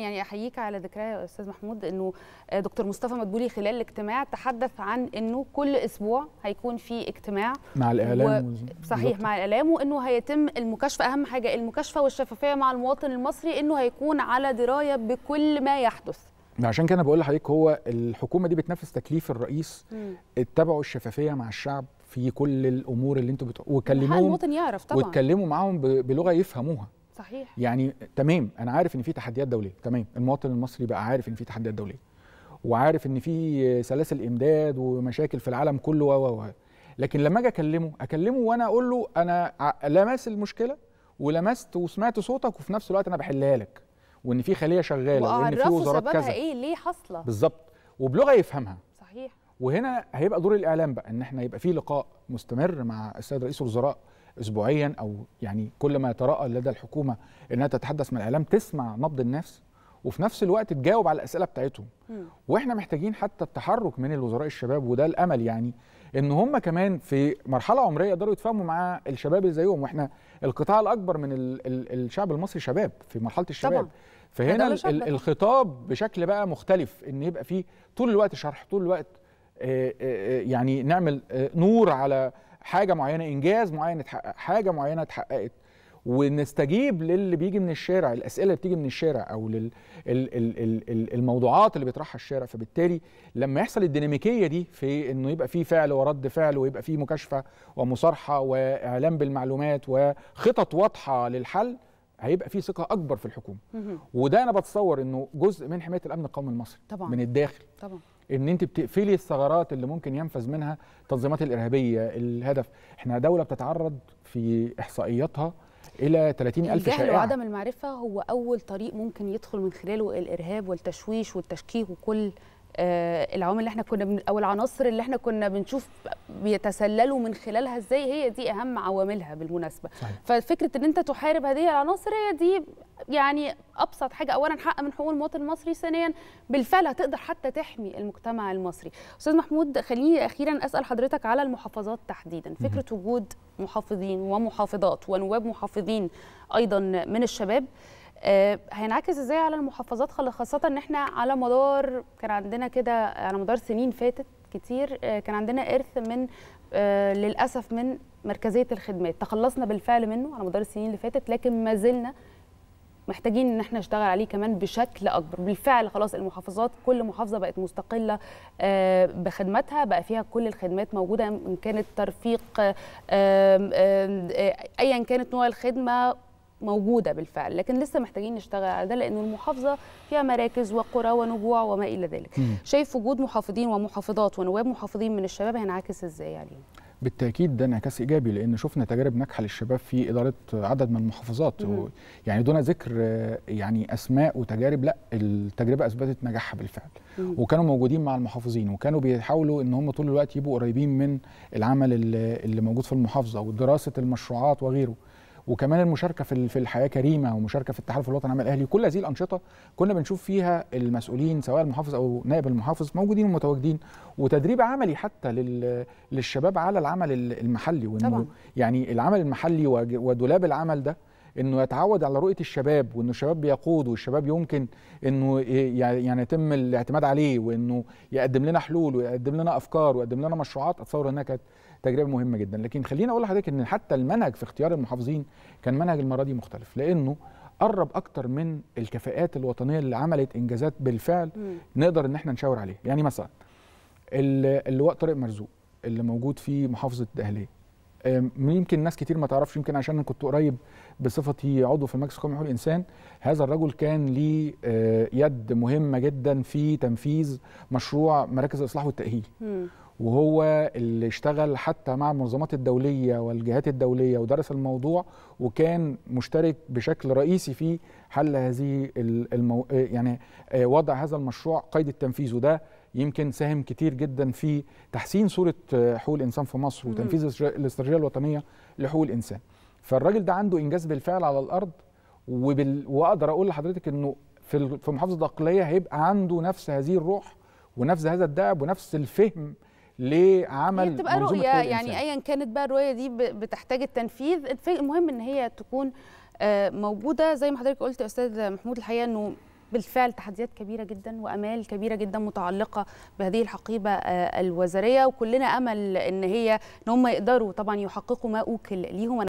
يعني احييك على ذكرها يا استاذ محمود انه آه، دكتور مصطفى مدبولي خلال الاجتماع تحدث عن انه كل اسبوع هيكون في اجتماع مع الاعلام و... صحيح بالضبط. مع الاعلام وانه هيتم المكاشفه اهم حاجه المكاشفه والشفافيه مع المواطن المصري انه هيكون على درايه بكل ما يحدث عشان كده بقول لحضرتك هو الحكومه دي بتنفذ تكليف الرئيس اتبعوا الشفافيه مع الشعب في كل الامور اللي انتوا بتقولوا وكلموهم المواطن يعرف طبعا وتكلموا معاهم بلغه يفهموها صحيح يعني تمام انا عارف ان في تحديات دوليه تمام المواطن المصري بقى عارف ان في تحديات دوليه وعارف ان في سلاسل امداد ومشاكل في العالم كله و و لكن لما اجي اكلمه اكلمه وانا اقول له انا لمس المشكله ولمست وسمعت صوتك وفي نفس الوقت انا بحلها لك وان في خليه شغاله وان في وزارات كذا ايه ليه حاصله بالظبط وبلغه يفهمها صحيح وهنا هيبقى دور الاعلام بقى ان احنا يبقى في لقاء مستمر مع السيد رئيس الوزراء اسبوعيا او يعني كل ما يتراءى لدى الحكومه انها تتحدث مع الاعلام تسمع نبض الناس وفي نفس الوقت تجاوب على الاسئله بتاعتهم واحنا محتاجين حتى التحرك من الوزراء الشباب وده الامل يعني ان هم كمان في مرحله عمريه يقدروا يتفاهموا مع الشباب اللي زيهم واحنا القطاع الاكبر من ال ال الشعب المصري شباب في مرحله الشباب طبعا. فهنا ال الخطاب بشكل بقى مختلف ان يبقى فيه طول الوقت شرح طول الوقت آآ آه، آآ آه، آه، يعني نعمل نور على حاجه معينه انجاز معين اتحقق حاجه معينه اتحققت ونستجيب للي بيجي من الشارع الاسئله اللي بتيجي من الشارع او لل ال ال ال ال الموضوعات اللي بيطرحها الشارع فبالتالي لما يحصل الديناميكيه دي في انه يبقى في فعل ورد فعل ويبقى في مكاشفه ومصارحه واعلام بالمعلومات وخطط واضحه للحل هيبقى في ثقه اكبر في الحكومه وده انا بتصور انه جزء من حمايه الامن القومي المصري طبعا. من الداخل طبعا ان انت بتقفلي الثغرات اللي ممكن ينفذ منها التنظيمات الارهابيه الهدف احنا دوله بتتعرض في احصائياتها الى 30 الف شائعه الجهل وعدم المعرفه هو اول طريق ممكن يدخل من خلاله الارهاب والتشويش والتشكيك وكل آه، العوامل اللي احنا كنا او العناصر اللي احنا كنا بنشوف بيتسللوا من خلالها ازاي هي دي اهم عواملها بالمناسبه صحيح. ففكره ان انت تحارب هذه العناصر هي دي يعني ابسط حاجه اولا حق من حقوق المواطن المصري ثانيا بالفعل هتقدر حتى تحمي المجتمع المصري استاذ محمود خليني اخيرا اسال حضرتك على المحافظات تحديدا فكره وجود محافظين ومحافظات ونواب محافظين ايضا من الشباب آه، هينعكس ازاي على المحافظات خاصه ان احنا على مدار كان عندنا كده على مدار سنين فاتت كتير آه، كان عندنا ارث من آه، للاسف من مركزيه الخدمات تخلصنا بالفعل منه على مدار السنين اللي فاتت لكن ما زلنا محتاجين ان احنا نشتغل عليه كمان بشكل اكبر بالفعل خلاص المحافظات كل محافظه بقت مستقله بخدماتها بقى فيها كل الخدمات موجوده ان كانت ترفيق ايا كانت نوع الخدمه موجوده بالفعل لكن لسه محتاجين نشتغل على ده لانه المحافظه فيها مراكز وقرى ونجوع وما الى ذلك م. شايف وجود محافظين ومحافظات ونواب محافظين من الشباب هينعكس ازاي عليهم بالتاكيد ده انعكاس ايجابي لان شفنا تجارب ناجحه للشباب في اداره عدد من المحافظات و يعني دون ذكر يعني اسماء وتجارب لا التجربه اثبتت نجاحها بالفعل مم. وكانوا موجودين مع المحافظين وكانوا بيحاولوا ان هم طول الوقت يبقوا قريبين من العمل اللي موجود في المحافظه ودراسه المشروعات وغيره وكمان المشاركه في في الحياه كريمه ومشاركه في التحالف الوطني العمل الاهلي كل هذه الانشطه كنا بنشوف فيها المسؤولين سواء المحافظ او نائب المحافظ موجودين ومتواجدين وتدريب عملي حتى للشباب على العمل المحلي وانه طبعا. يعني العمل المحلي ودولاب العمل ده انه يتعود على رؤيه الشباب وانه الشباب بيقود والشباب يمكن انه يعني, يعني يتم الاعتماد عليه وانه يقدم لنا حلول ويقدم لنا افكار ويقدم لنا مشروعات اتصور انها كانت تجربه مهمه جدا لكن خليني اقول لحضرتك ان حتى المنهج في اختيار المحافظين كان منهج المره دي مختلف لانه قرب اكتر من الكفاءات الوطنيه اللي عملت انجازات بالفعل نقدر ان احنا نشاور عليها يعني مثلا اللواء طارق مرزوق اللي موجود في محافظه الدهليه يمكن ناس كتير ما تعرفش يمكن عشان انا كنت قريب بصفتي عضو في مجلس قومي حقوق الانسان هذا الرجل كان ليه آه، يد مهمه جدا في تنفيذ مشروع مراكز الاصلاح والتاهيل وهو اللي اشتغل حتى مع المنظمات الدولية والجهات الدولية ودرس الموضوع وكان مشترك بشكل رئيسي في حل هذه المو... يعني آه، وضع هذا المشروع قيد التنفيذ وده يمكن ساهم كتير جدا في تحسين صورة آه، حقوق الإنسان في مصر وتنفيذ الاستراتيجية الوطنية لحقوق الإنسان فالراجل ده عنده إنجاز بالفعل على الأرض وبال... وأقدر أقول لحضرتك أنه في محافظة الأقلية هيبقى عنده نفس هذه الروح ونفس هذا الدأب ونفس الفهم لعمل هي بتبقى رؤيه يعني ايا كانت بقى الرؤيه دي بتحتاج التنفيذ المهم ان هي تكون آه، موجوده زي ما حضرتك قلت يا استاذ محمود الحقيقه انه بالفعل تحديات كبيرة جدا وأمال كبيرة جدا متعلقة بهذه الحقيبة آه، الوزارية وكلنا أمل إن هي إن هم يقدروا طبعا يحققوا ما أوكل ليهم